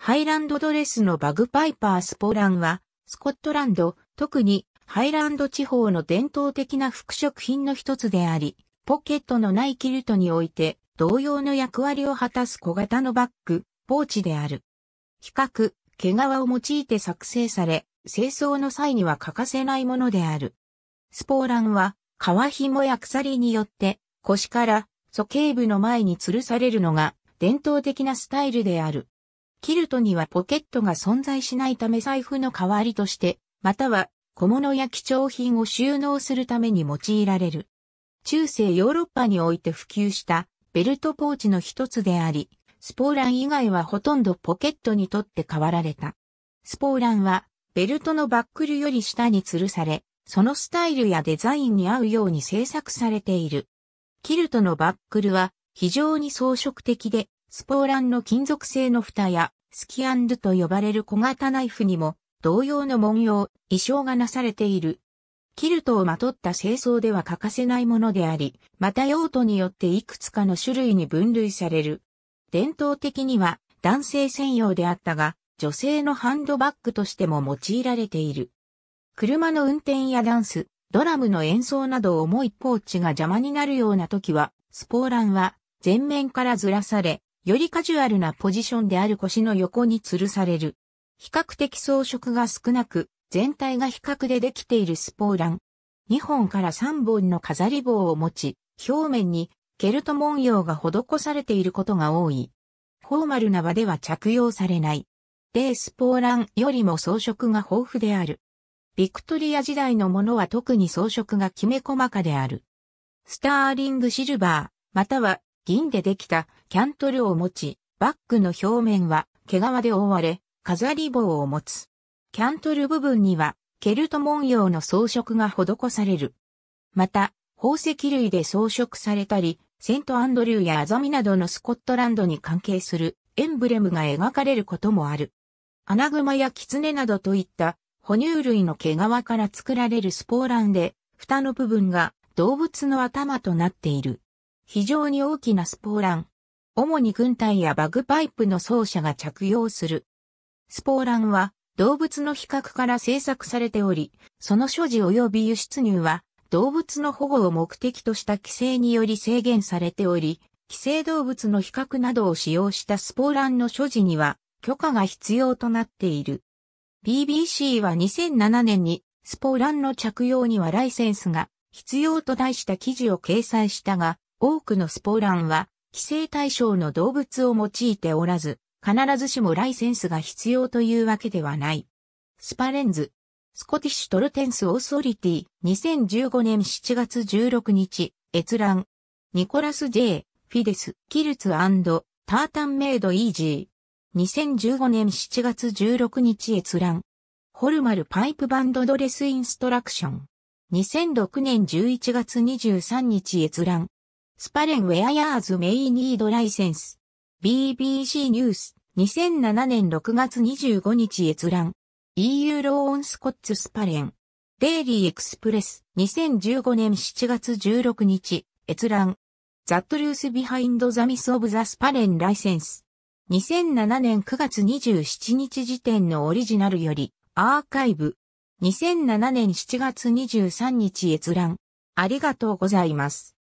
ハイランドドレスのバグパイパースポランは、スコットランド、特にハイランド地方の伝統的な服飾品の一つであり、ポケットのないキルトにおいて、同様の役割を果たす小型のバッグ、ポーチである。比較、毛皮を用いて作成され、清掃の際には欠かせないものである。スポーランは、皮紐や鎖によって、腰から、鼠径部の前に吊るされるのが、伝統的なスタイルである。キルトにはポケットが存在しないため財布の代わりとして、または小物や貴重品を収納するために用いられる。中世ヨーロッパにおいて普及したベルトポーチの一つであり、スポーラン以外はほとんどポケットにとって代わられた。スポーランはベルトのバックルより下に吊るされ、そのスタイルやデザインに合うように製作されている。キルトのバックルは非常に装飾的でスポーランの金属製の蓋や、スキアンドと呼ばれる小型ナイフにも、同様の文様、衣装がなされている。キルトをまとった清掃では欠かせないものであり、また用途によっていくつかの種類に分類される。伝統的には男性専用であったが、女性のハンドバッグとしても用いられている。車の運転やダンス、ドラムの演奏など重いポーチが邪魔になるような時は、スポーランは前面からずらされ、よりカジュアルなポジションである腰の横に吊るされる。比較的装飾が少なく、全体が比較でできているスポーラン。2本から3本の飾り棒を持ち、表面にケルト文様が施されていることが多い。フォーマルな場では着用されない。デースポーランよりも装飾が豊富である。ビクトリア時代のものは特に装飾がきめ細かである。スターリングシルバー、または銀でできたキャントルを持ち、バッグの表面は毛皮で覆われ、飾り棒を持つ。キャントル部分には、ケルト文様の装飾が施される。また、宝石類で装飾されたり、セントアンドリューやアザミなどのスコットランドに関係するエンブレムが描かれることもある。アナグマやキツネなどといった哺乳類の毛皮から作られるスポーランで、蓋の部分が動物の頭となっている。非常に大きなスポーラン。主に軍隊やバグパイプの奏者が着用する。スポーランは動物の比較から制作されており、その所持及び輸出入は動物の保護を目的とした規制により制限されており、規制動物の比較などを使用したスポーランの所持には許可が必要となっている。BBC は2007年にスポーランの着用にはライセンスが必要と題した記事を掲載したが、多くのスポーランは、規制対象の動物を用いておらず、必ずしもライセンスが必要というわけではない。スパレンズ。スコティッシュトルテンスオーソリティ、2015年7月16日、閲覧。ニコラス J、フィデス、キルツタータンメイドイージー。2015年7月16日閲覧。ホルマルパイプバンドドレスインストラクション。2006年11月23日閲覧。スパレンウェアヤーズメイニードライセンス。BBC ニュース2007年6月25日閲覧。EU ローンスコッツスパレン。デイリーエクスプレス2015年7月16日閲覧。ザットルースビハインドザミスオブザスパレンライセンス。2007年9月27日時点のオリジナルよりアーカイブ。2007年7月23日閲覧。ありがとうございます。